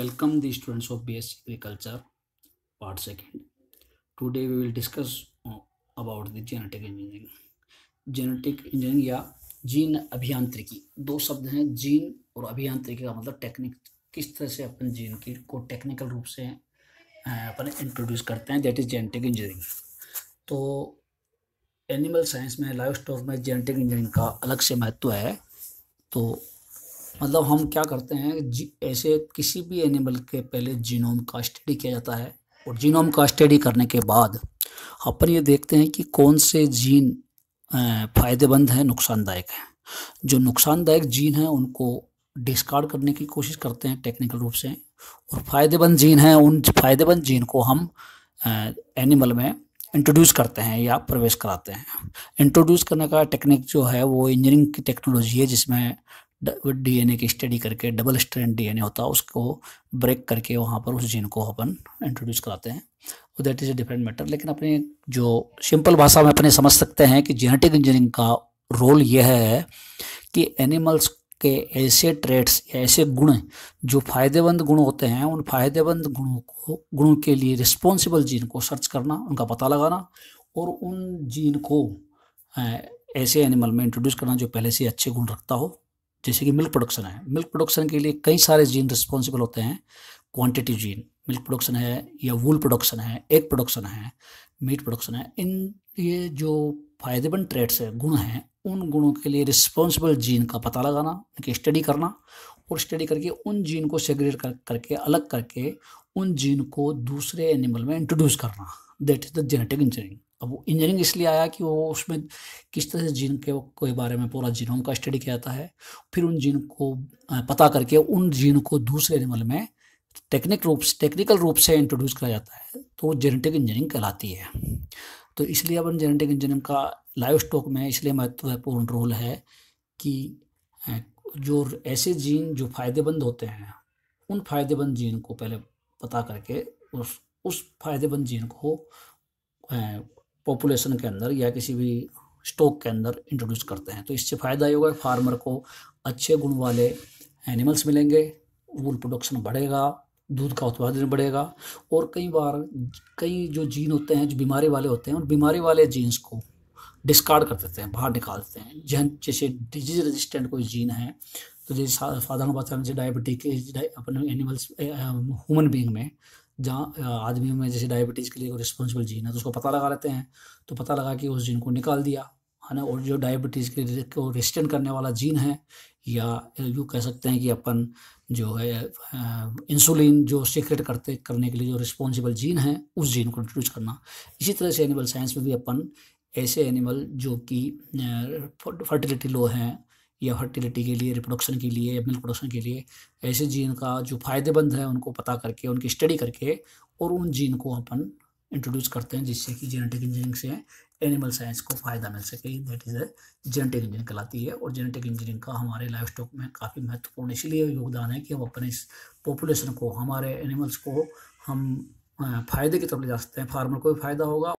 Welcome the students of BS Agriculture, part 2nd. Today we will discuss uh, about the genetic engineering. Genetic engineering या gene अभियांत्रिकी दो शब्द हैं gene और अभियांत्रिकी का मतलब टेक्निक किस तरह से अपन जीन की को टेक्निकल रूप से अपन इंट्रोड्यूस करते हैं दैट इज जेनेटिक इंजीनियरिंग तो एनिमल साइंस में लाइफ स्टॉक में जेनेटिक इंजीनियरिंग का अलग से महत्व है तो मतलब हम क्या करते हैं ऐसे किसी भी एनिमल के पहले जीनोम का स्टडी किया जाता है और जीनोम का स्टडी करने के बाद अपन ये देखते हैं कि कौन से जीन फ़ायदेमंद हैं नुकसानदायक हैं जो नुकसानदायक जीन हैं उनको डिस्कार्ड करने की कोशिश करते हैं टेक्निकल रूप से और फ़ायदेमंद जीन हैं उन फ़ायदेमंद जीन को हम एनिमल में इंट्रोड्यूस करते हैं या प्रवेश कराते हैं इंट्रोड्यूस करने का टेक्निक जो है वो इंजीनियरिंग की टेक्नोलॉजी है जिसमें डीएनए की स्टडी करके डबल स्ट्रैंड डीएनए होता है उसको ब्रेक करके वहाँ पर उस जीन को अपन इंट्रोड्यूस कराते हैं वो that is a different matter लेकिन अपने जो सिंपल भाषा में अपने समझ सकते हैं कि जेनेटिक इंजीनियरिंग का रोल यह है कि एनिमल्स के ऐसे ट्रेड्स ऐसे गुण जो फायदेमंद गुण होते हैं उन फायदेमंद गुणों को गुणों के लिए रिस्पॉन्सिबल जीन को सर्च करना उनका पता लगाना और उन जीन को ऐसे एनिमल में इंट्रोड्यूस करना जो पहले से अच्छे गुण रखता हो जैसे कि मिल्क प्रोडक्शन है मिल्क प्रोडक्शन के लिए कई सारे जीन रिस्पॉन्सिबल होते हैं क्वांटिटी जीन मिल्क प्रोडक्शन है या वूल प्रोडक्शन है एग प्रोडक्शन है मीट प्रोडक्शन है इन ये जो फायदेमंद ट्रेड्स हैं गुण हैं उन गुणों के लिए रिस्पॉन्सिबल जीन का पता लगाना उनकी स्टडी करना और स्टडी करके उन जीन को सेग्रेट कर करके अलग करके उन जीन को दूसरे एनिमल में इंट्रोड्यूस करना that is the genetic engineering अब वो इंजीनियरिंग इसलिए आया कि वो उसमें किस तरह से जीन के कोई बारे में पूरा जीनोम का स्टडी किया जाता है फिर उन जीन को पता करके उन जीन को दूसरे एनिमल में टेक्निक रूप से टेक्निकल रूप से इंट्रोड्यूस किया जाता है तो वो जेनेटिक इंजीनियरिंग कहलाती है तो इसलिए अपन जेनेटिक इंजीनियरिंग का लाइव स्टॉक में इसलिए महत्वपूर्ण रोल है कि जो ऐसे जीन जो फायदेमंद होते हैं उन फायदेमंद जीन को पहले पता करके उस उस फायदेमंद जीन को पॉपुलेशन के अंदर या किसी भी स्टॉक के अंदर इंट्रोड्यूस करते हैं तो इससे फ़ायदा ये होगा फार्मर को अच्छे गुण वाले एनिमल्स मिलेंगे वूल प्रोडक्शन बढ़ेगा दूध का उत्पादन बढ़ेगा और कई बार कई जो जीन होते हैं जो बीमारी वाले होते हैं उन बीमारी वाले जीन्स को डिस्कार्ड कर देते हैं बाहर निकाल देते हैं जहन जैसे डिजीज रेजिस्टेंट कोई जीन है तो जैसे साधारण बात जैसे डायबिटीज अपने एनिमल्स ह्यूमन बींग में जहाँ आदमी में जैसे डायबिटीज़ के लिए रिस्पॉन्सिबल जीन है तो उसको पता लगा लेते हैं तो पता लगा कि उस जीन को निकाल दिया है ना और जो डायबिटीज़ के लिए को रेस्टेंट करने वाला जीन है या यूँ कह सकते हैं कि अपन जो है इंसुलिन जो सीक्रेट करते करने के लिए जो रिस्पॉन्सिबल जीन है उस जीन को इंट्रोड्यूस करना इसी तरह से एनिमल साइंस में भी अपन ऐसे एनिमल जो कि फर्टिलिटी लो हैं या फर्टिलिटी के लिए रिप्रोडक्शन के लिए या मिल्क प्रोडक्शन के लिए ऐसे जीन का जो फ़ायदेमंद है उनको पता करके उनकी स्टडी करके और उन जीन को अपन इंट्रोड्यूस करते हैं जिससे कि जेनेटिक इंजीनियरिंग से एनिमल साइंस को फ़ायदा मिल सके दैट इज़ जेनेटिक इंजीनियरिंग कहलाती है और जेनेटिक इंजीनियरिंग का हमारे लाइफ स्टॉक में काफ़ी महत्वपूर्ण इसलिए योगदान है कि हम अपने इस पॉपुलेशन को हमारे एनिमल्स को हम फ़ायदे की तरफ ले जा सकते हैं फार्मर को भी फ़ायदा होगा